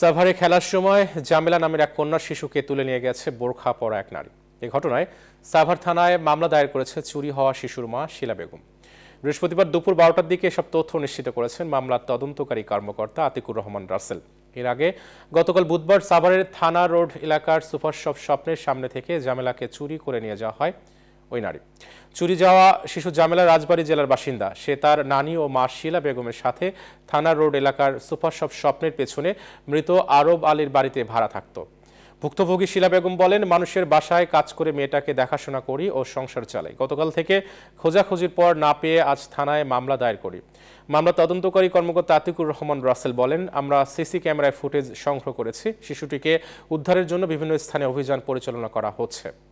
সাভারে খেলার সময় জামেলা নামের এক কন্যা শিশুকে তুলে নিয়ে গেছে বোরখা পরা এক নারী এ ঘটনায় সাভার থানায় মামলা দায়ের করেছে চুরি হওয়া শিশুর মা শিলা বেগম বৃহস্পতিবার দুপুর বারোটার দিকে এসব তথ্য নিশ্চিত করেছেন মামলার তদন্তকারী কর্মকর্তা আতিকুর রহমান রাসেল এর আগে গতকাল বুধবার সাভারের থানা রোড এলাকার সুপার শপ স্বপ্নের সামনে থেকে জামেলাকে চুরি করে নিয়ে যাওয়া হয় ওই নারী চুরি যাওয়া শিশু জামেলা রাজবাড়ী জেলার বাসিন্দা সে তার নানি ও মা শিলা বেগমের সাথে থানা রোড এলাকার সুপার শপ স্বপ্নের পেছনে মৃত আরব আলীর বাড়িতে ভাড়া থাকত ভুক্তভোগী শিলা বেগম বলেন মানুষের বাসায় কাজ করে মেয়েটাকে দেখাশোনা করি ও সংসার চালাই গতকাল থেকে খোঁজাখুঁজির পর না পেয়ে আজ থানায় মামলা দায়ের করি মামলা তদন্তকারী কর্মকর্তা আতিকুর রহমান রাসেল বলেন আমরা সিসি ক্যামেরায় ফুটেজ সংগ্রহ করেছি শিশুটিকে উদ্ধারের জন্য বিভিন্ন স্থানে অভিযান পরিচালনা করা হচ্ছে